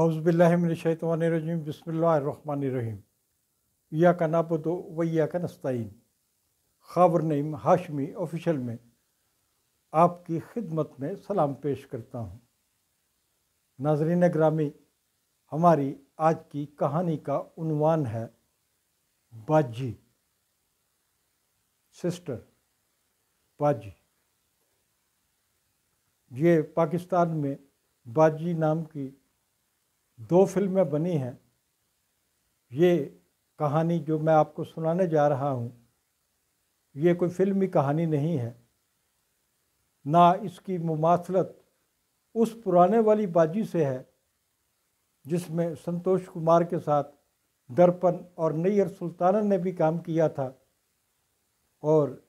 अउज़बिल्लिमिनशैतवानरजीम बसमीम या का तो वैया का नस्तीन खबर नईम हाशमी ऑफिशल में आपकी खिदमत में सलाम पेश करता हूँ नाजरीन ग्रामी हमारी आज की कहानी का उनवान है बाजी सिस्टर बाजी ये पाकिस्तान में बाजी नाम की दो फिल्में बनी हैं ये कहानी जो मैं आपको सुनाने जा रहा हूँ ये कोई फिल्मी कहानी नहीं है ना इसकी मुमासलत उस पुराने वाली बाजी से है जिसमें संतोष कुमार के साथ दर्पण और नैयर सुल्ताना ने भी काम किया था और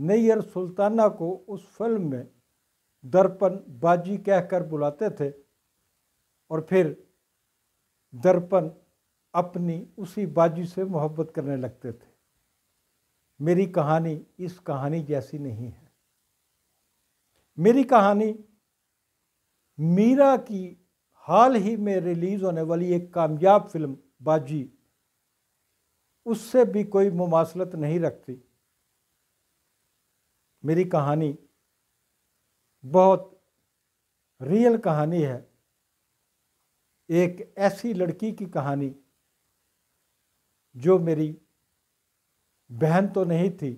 नैयर सुल्ताना को उस फिल्म में दर्पण बाजी कहकर बुलाते थे और फिर दर्पण अपनी उसी बाजू से मोहब्बत करने लगते थे मेरी कहानी इस कहानी जैसी नहीं है मेरी कहानी मीरा की हाल ही में रिलीज़ होने वाली एक कामयाब फिल्म बाजी उससे भी कोई मुमासलत नहीं रखती मेरी कहानी बहुत रियल कहानी है एक ऐसी लड़की की कहानी जो मेरी बहन तो नहीं थी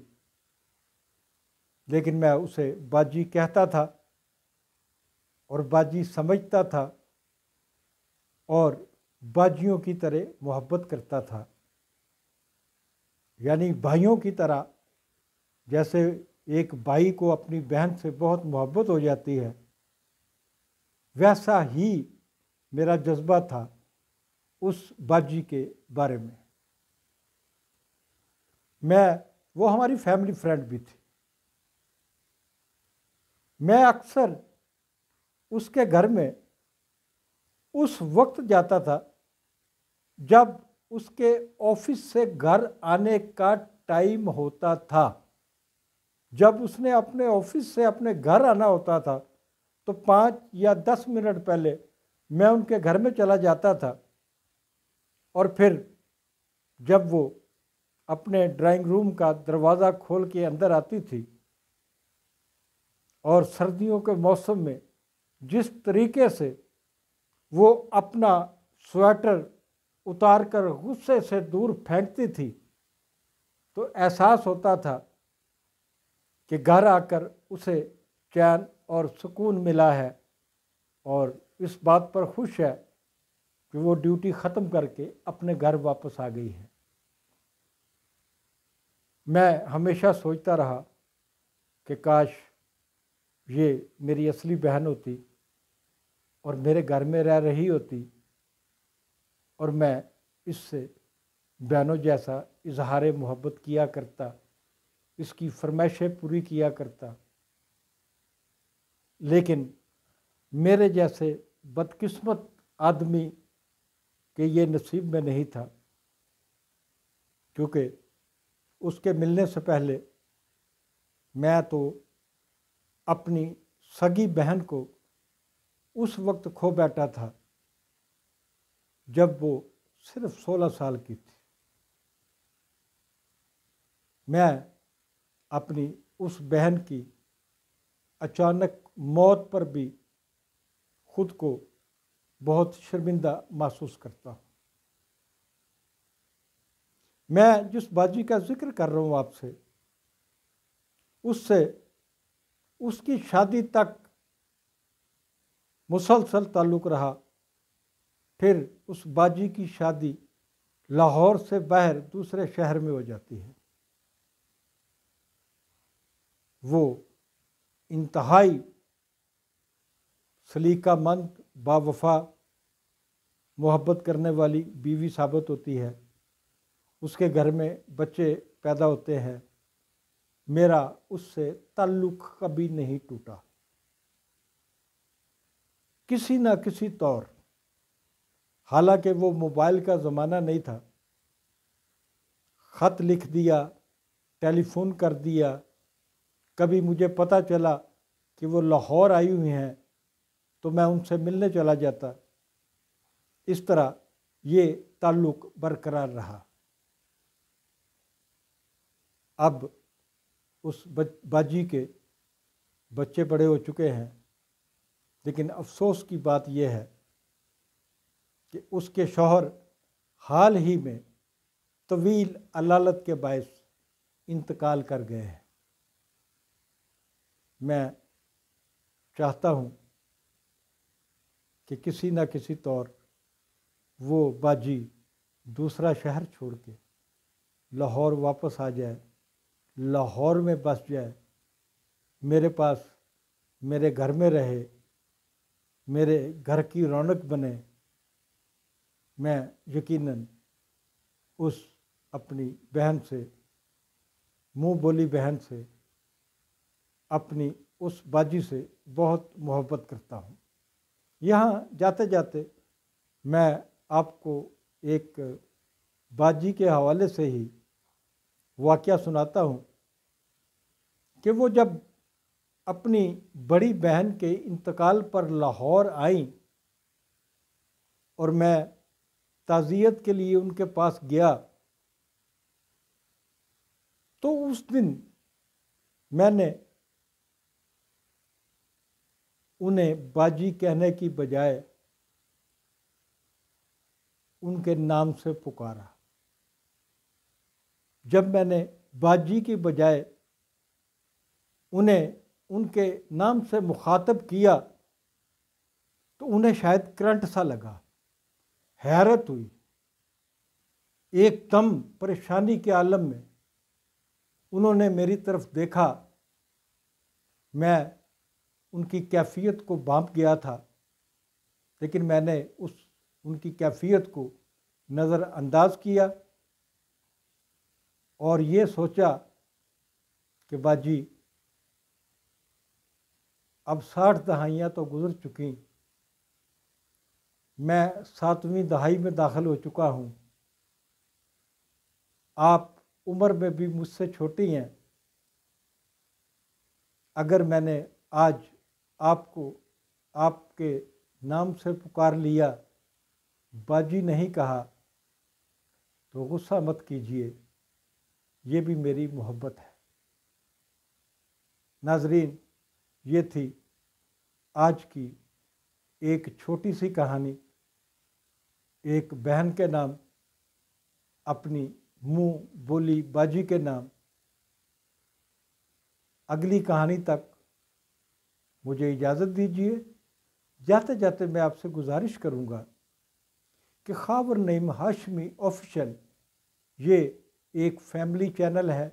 लेकिन मैं उसे बाजी कहता था और बाजी समझता था और बाजियों की तरह मोहब्बत करता था यानी भाइयों की तरह जैसे एक भाई को अपनी बहन से बहुत मोहब्बत हो जाती है वैसा ही मेरा जज्बा था उस बाजी के बारे में मैं वो हमारी फैमिली फ्रेंड भी थी मैं अक्सर उसके घर में उस वक्त जाता था जब उसके ऑफिस से घर आने का टाइम होता था जब उसने अपने ऑफिस से अपने घर आना होता था तो पाँच या दस मिनट पहले मैं उनके घर में चला जाता था और फिर जब वो अपने ड्राइंग रूम का दरवाज़ा खोल के अंदर आती थी और सर्दियों के मौसम में जिस तरीके से वो अपना स्वेटर उतार कर गुस्से से दूर फेंकती थी तो एहसास होता था कि घर आकर उसे चैन और सुकून मिला है और इस बात पर खुश है कि वो ड्यूटी ख़त्म करके अपने घर वापस आ गई है मैं हमेशा सोचता रहा कि काश ये मेरी असली बहन होती और मेरे घर में रह रही होती और मैं इससे बहनों जैसा इजहार मोहब्बत किया करता इसकी फरमाइशें पूरी किया करता लेकिन मेरे जैसे बदकिस्मत आदमी के ये नसीब में नहीं था क्योंकि उसके मिलने से पहले मैं तो अपनी सगी बहन को उस वक्त खो बैठा था जब वो सिर्फ सोलह साल की थी मैं अपनी उस बहन की अचानक मौत पर भी खुद को बहुत शर्मिंदा महसूस करता हूँ मैं जिस बाजी का जिक्र कर रहा हूँ आपसे उससे उसकी शादी तक मुसलसल ताल्लुक़ रहा फिर उस बाजी की शादी लाहौर से बाहर दूसरे शहर में हो जाती है वो इंतहाई सलीका मंद बावफा मोहब्बत करने वाली बीवी साबित होती है उसके घर में बच्चे पैदा होते हैं मेरा उससे ताल्लुक़ कभी नहीं टूटा किसी न किसी तौर हालांकि वो मोबाइल का ज़माना नहीं था ख़त लिख दिया टेलीफोन कर दिया कभी मुझे पता चला कि वो लाहौर आई हुई हैं तो मैं उनसे मिलने चला जाता इस तरह ये ताल्लुक बरकरार रहा अब उस बाजी के बच्चे बड़े हो चुके हैं लेकिन अफसोस की बात यह है कि उसके शौहर हाल ही में तवील अलालत के बायस इंतकाल कर गए हैं मैं चाहता हूँ कि किसी ना किसी तौर वो बाजी दूसरा शहर छोड़ के लाहौर वापस आ जाए लाहौर में बस जाए मेरे पास मेरे घर में रहे मेरे घर की रौनक बने मैं यकीनन उस अपनी बहन से मुंह बोली बहन से अपनी उस बाजी से बहुत मोहब्बत करता हूँ यहाँ जाते जाते मैं आपको एक बाजी के हवाले से ही वाक़ सुनाता हूँ कि वो जब अपनी बड़ी बहन के इंतकाल पर लाहौर आई और मैं ताज़ियत के लिए उनके पास गया तो उस दिन मैंने उन्हें बाजी कहने की बजाय उनके नाम से पुकारा जब मैंने बाजी की बजाय उन्हें उनके नाम से मुखातब किया तो उन्हें शायद करंट सा लगा हैरत हुई एकदम परेशानी के आलम में उन्होंने मेरी तरफ देखा मैं उनकी कैफियत को बांप गया था लेकिन मैंने उस उनकी कैफियत को नज़रअंदाज किया और ये सोचा कि बाजी अब साठ दहाइयाँ तो गुज़र चुकी मैं सातवीं दहाई में दाखिल हो चुका हूँ आप उम्र में भी मुझसे छोटी हैं अगर मैंने आज आपको आपके नाम से पुकार लिया बाजी नहीं कहा तो गुस्सा मत कीजिए ये भी मेरी मोहब्बत है नाजरीन ये थी आज की एक छोटी सी कहानी एक बहन के नाम अपनी मुंह बोली बाजी के नाम अगली कहानी तक मुझे इजाज़त दीजिए जाते जाते मैं आपसे गुजारिश करूँगा कि खबर नईम हाशमी ऑफिशल ये एक फैमिली चैनल है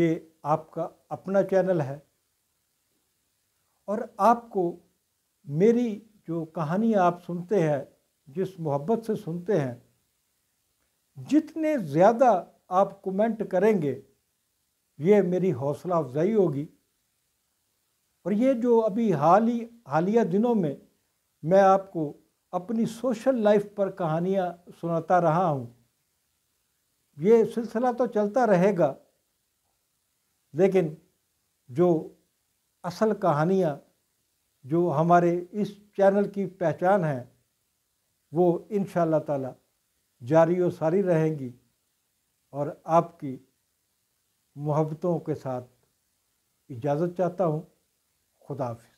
ये आपका अपना चैनल है और आपको मेरी जो कहानी आप सुनते हैं जिस मोहब्बत से सुनते हैं जितने ज़्यादा आप कमेंट करेंगे ये मेरी हौसला अफजाई होगी और ये जो अभी हाल ही हालिया दिनों में मैं आपको अपनी सोशल लाइफ पर कहानियाँ सुनाता रहा हूँ ये सिलसिला तो चलता रहेगा लेकिन जो असल कहानियाँ जो हमारे इस चैनल की पहचान है वो इन ताला जारी और सारी रहेंगी और आपकी मोहब्बतों के साथ इजाज़त चाहता हूँ rodável.